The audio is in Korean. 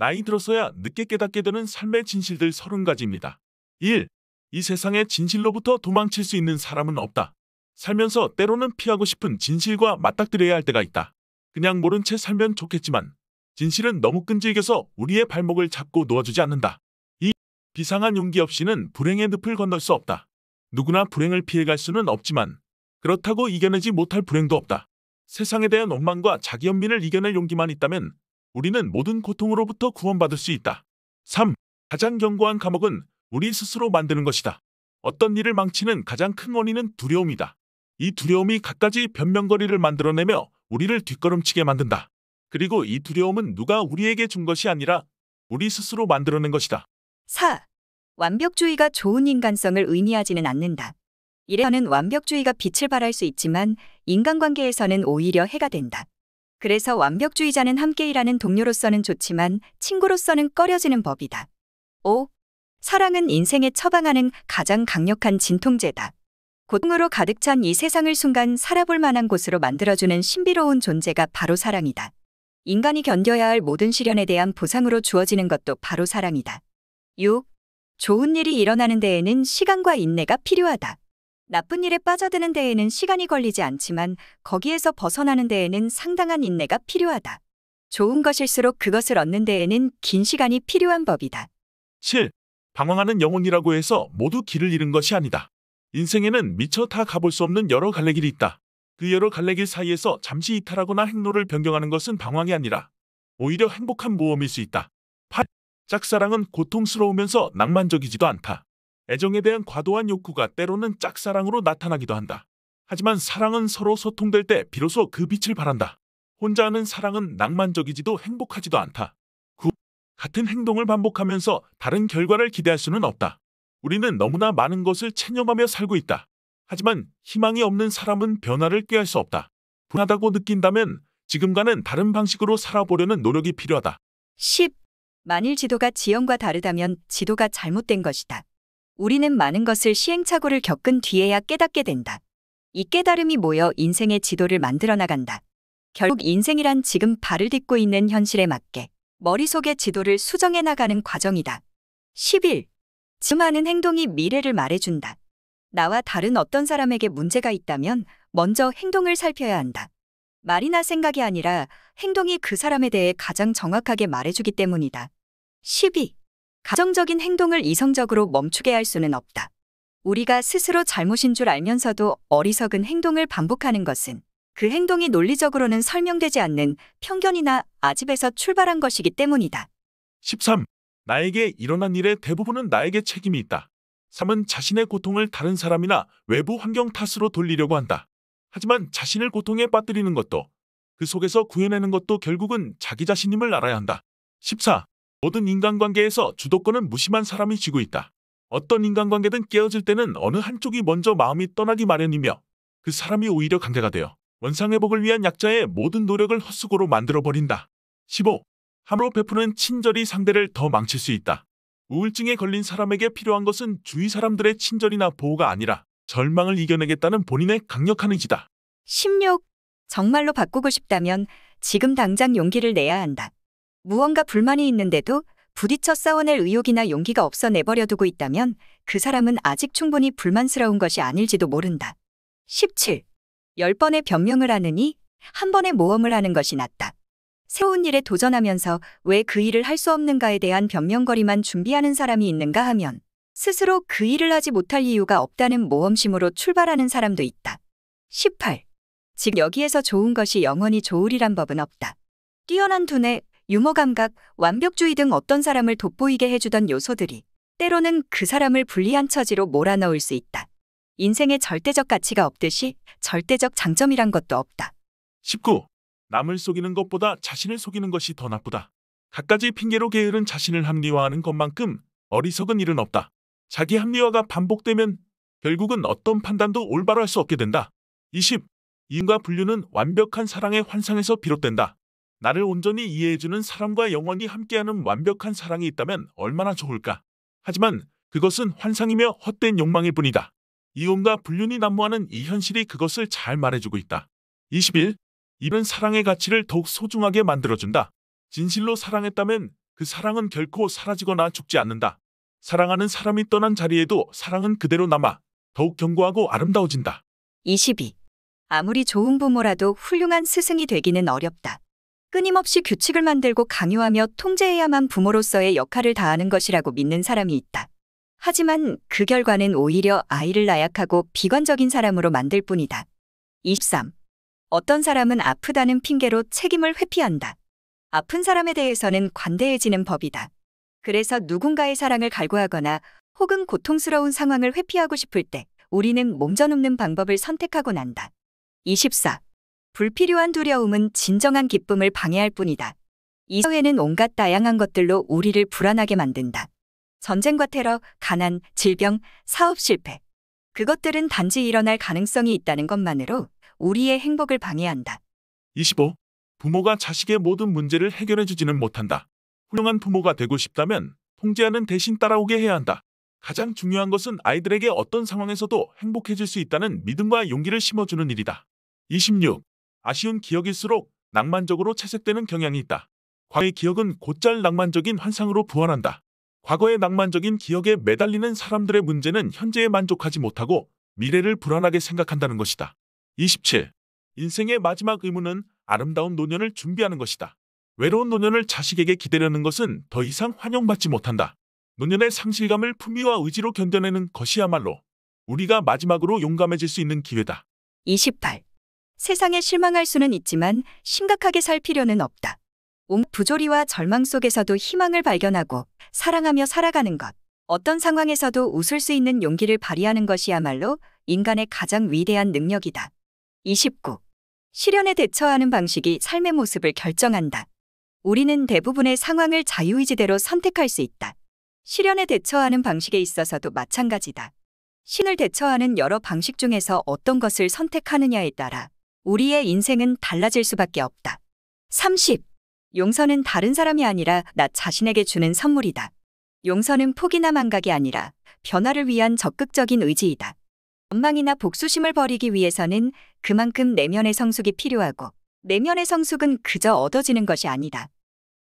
나이 들어서야 늦게 깨닫게 되는 삶의 진실들 30가지입니다. 1. 이 세상의 진실로부터 도망칠 수 있는 사람은 없다. 살면서 때로는 피하고 싶은 진실과 맞닥뜨려야 할 때가 있다. 그냥 모른 채 살면 좋겠지만 진실은 너무 끈질겨서 우리의 발목을 잡고 놓아주지 않는다. 2. 비상한 용기 없이는 불행의 늪을 건널 수 없다. 누구나 불행을 피해갈 수는 없지만 그렇다고 이겨내지 못할 불행도 없다. 세상에 대한 원망과 자기 연민을 이겨낼 용기만 있다면 우리는 모든 고통으로부터 구원받을 수 있다. 3. 가장 견고한 감옥은 우리 스스로 만드는 것이다. 어떤 일을 망치는 가장 큰 원인은 두려움이다. 이 두려움이 갖가지 변명거리를 만들어내며 우리를 뒷걸음치게 만든다. 그리고 이 두려움은 누가 우리에게 준 것이 아니라 우리 스스로 만들어낸 것이다. 4. 완벽주의가 좋은 인간성을 의미하지는 않는다. 이래서는 완벽주의가 빛을 발할 수 있지만 인간관계에서는 오히려 해가 된다. 그래서 완벽주의자는 함께 일하는 동료로서는 좋지만 친구로서는 꺼려지는 법이다. 5. 사랑은 인생에 처방하는 가장 강력한 진통제다. 고통으로 가득 찬 이 세상을 순간 살아볼 만한 곳으로 만들어주는 신비로운 존재가 바로 사랑이다. 인간이 견뎌야 할 모든 시련에 대한 보상으로 주어지는 것도 바로 사랑이다. 6. 좋은 일이 일어나는 데에는 시간과 인내가 필요하다. 나쁜 일에 빠져드는 데에는 시간이 걸리지 않지만 거기에서 벗어나는 데에는 상당한 인내가 필요하다. 좋은 것일수록 그것을 얻는 데에는 긴 시간이 필요한 법이다. 7. 방황하는 영혼이라고 해서 모두 길을 잃은 것이 아니다. 인생에는 미처 다 가볼 수 없는 여러 갈래길이 있다. 그 여러 갈래길 사이에서 잠시 이탈하거나 행로를 변경하는 것은 방황이 아니라 오히려 행복한 모험일 수 있다. 8. 짝사랑은 고통스러우면서 낭만적이지도 않다. 애정에 대한 과도한 욕구가 때로는 짝사랑으로 나타나기도 한다. 하지만 사랑은 서로 소통될 때 비로소 그 빛을 바란다 혼자 하는 사랑은 낭만적이지도 행복하지도 않다. 9. 같은 행동을 반복하면서 다른 결과를 기대할 수는 없다. 우리는 너무나 많은 것을 체념하며 살고 있다. 하지만 희망이 없는 사람은 변화를 꾀할 수 없다. 분하다고 느낀다면 지금과는 다른 방식으로 살아보려는 노력이 필요하다. 10. 만일 지도가 지형과 다르다면 지도가 잘못된 것이다. 우리는 많은 것을 시행착오를 겪은 뒤에야 깨닫게 된다. 이 깨달음이 모여 인생의 지도를 만들어 나간다. 결국 인생이란 지금 발을 딛고 있는 현실에 맞게 머릿속의 지도를 수정해 나가는 과정이다. 1 1일 수많은 행동이 미래를 말해준다. 나와 다른 어떤 사람에게 문제가 있다면 먼저 행동을 살펴야 한다. 말이나 생각이 아니라 행동이 그 사람에 대해 가장 정확하게 말해주기 때문이다. 12. 가정적인 행동을 이성적으로 멈추게 할 수는 없다. 우리가 스스로 잘못인 줄 알면서도 어리석은 행동을 반복하는 것은 그 행동이 논리적으로는 설명되지 않는 편견이나 아집에서 출발한 것이기 때문이다. 13. 나에게 일어난 일의 대부분은 나에게 책임이 있다. 3은 자신의 고통을 다른 사람이나 외부 환경 탓으로 돌리려고 한다. 하지만 자신을 고통에 빠뜨리는 것도 그 속에서 구해내는 것도 결국은 자기 자신임을 알아야 한다. 14. 모든 인간관계에서 주도권은 무심한 사람이 쥐고 있다. 어떤 인간관계든 깨어질 때는 어느 한쪽이 먼저 마음이 떠나기 마련이며 그 사람이 오히려 강대가 되어 원상회복을 위한 약자의 모든 노력을 헛수고로 만들어버린다. 15. 함으로 베푸는 친절이 상대를 더 망칠 수 있다. 우울증에 걸린 사람에게 필요한 것은 주위 사람들의 친절이나 보호가 아니라 절망을 이겨내겠다는 본인의 강력한 의지다. 16. 정말로 바꾸고 싶다면 지금 당장 용기를 내야 한다. 무언가 불만이 있는데도 부딪혀 싸워낼 의욕이나 용기가 없어 내버려두고 있다면 그 사람은 아직 충분히 불만스러운 것이 아닐지도 모른다. 17. 10번의 변명을 하느니 한 번의 모험을 하는 것이 낫다. 새로운 일에 도전하면서 왜 그 일을 할 수 없는가에 대한 변명거리만 준비하는 사람이 있는가 하면 스스로 그 일을 하지 못할 이유가 없다는 모험심으로 출발하는 사람도 있다. 18. 즉 여기에서 좋은 것이 영원히 좋으리란 법은 없다. 뛰어난 두뇌, 유머 감각, 완벽주의 등 어떤 사람을 돋보이게 해주던 요소들이 때로는 그 사람을 불리한 처지로 몰아넣을 수 있다. 인생에 절대적 가치가 없듯이 절대적 장점이란 것도 없다. 19. 남을 속이는 것보다 자신을 속이는 것이 더 나쁘다. 갖가지 핑계로 게으른 자신을 합리화하는 것만큼 어리석은 일은 없다. 자기 합리화가 반복되면 결국은 어떤 판단도 올바로 할 수 없게 된다. 20. 인과 분류는 완벽한 사랑의 환상에서 비롯된다. 나를 온전히 이해해주는 사람과 영원히 함께하는 완벽한 사랑이 있다면 얼마나 좋을까. 하지만 그것은 환상이며 헛된 욕망일 뿐이다. 이혼과 불륜이 난무하는 이 현실이 그것을 잘 말해주고 있다. 21. 이런 사랑의 가치를 더욱 소중하게 만들어준다. 진실로 사랑했다면 그 사랑은 결코 사라지거나 죽지 않는다. 사랑하는 사람이 떠난 자리에도 사랑은 그대로 남아 더욱 견고하고 아름다워진다. 22. 아무리 좋은 부모라도 훌륭한 스승이 되기는 어렵다. 끊임없이 규칙을 만들고 강요하며 통제해야만 부모로서의 역할을 다하는 것이라고 믿는 사람이 있다. 하지만 그 결과는 오히려 아이를 나약하고 비관적인 사람으로 만들 뿐이다. 23. 어떤 사람은 아프다는 핑계로 책임을 회피한다. 아픈 사람에 대해서는 관대해지는 법이다. 그래서 누군가의 사랑을 갈구하거나 혹은 고통스러운 상황을 회피하고 싶을 때 우리는 몸져 눕는 방법을 선택하고 난다. 24. 불필요한 두려움은 진정한 기쁨을 방해할 뿐이다. 이 사회는 온갖 다양한 것들로 우리를 불안하게 만든다. 전쟁과 테러, 가난, 질병, 사업 실패. 그것들은 단지 일어날 가능성이 있다는 것만으로 우리의 행복을 방해한다. 25. 부모가 자식의 모든 문제를 해결해주지는 못한다. 훌륭한 부모가 되고 싶다면 통제하는 대신 따라오게 해야 한다. 가장 중요한 것은 아이들에게 어떤 상황에서도 행복해질 수 있다는 믿음과 용기를 심어주는 일이다. 26. 아쉬운 기억일수록 낭만적으로 채색되는 경향이 있다. 과거의 기억은 곧잘 낭만적인 환상으로 부활한다. 과거의 낭만적인 기억에 매달리는 사람들의 문제는 현재에 만족하지 못하고 미래를 불안하게 생각한다는 것이다. 27. 인생의 마지막 의무는 아름다운 노년을 준비하는 것이다. 외로운 노년을 자식에게 기대려는 것은 더 이상 환영받지 못한다. 노년의 상실감을 품위와 의지로 견뎌내는 것이야말로 우리가 마지막으로 용감해질 수 있는 기회다. 28. 세상에 실망할 수는 있지만 심각하게 살 필요는 없다. 온 부조리와 절망 속에서도 희망을 발견하고 사랑하며 살아가는 것. 어떤 상황에서도 웃을 수 있는 용기를 발휘하는 것이야말로 인간의 가장 위대한 능력이다. 29. 시련에 대처하는 방식이 삶의 모습을 결정한다. 우리는 대부분의 상황을 자유의지대로 선택할 수 있다. 시련에 대처하는 방식에 있어서도 마찬가지다. 신을 대처하는 여러 방식 중에서 어떤 것을 선택하느냐에 따라 우리의 인생은 달라질 수밖에 없다. 30. 용서는 다른 사람이 아니라 나 자신에게 주는 선물이다. 용서는 포기나 망각이 아니라 변화를 위한 적극적인 의지이다. 원망이나 복수심을 버리기 위해서는 그만큼 내면의 성숙이 필요하고 내면의 성숙은 그저 얻어지는 것이 아니다.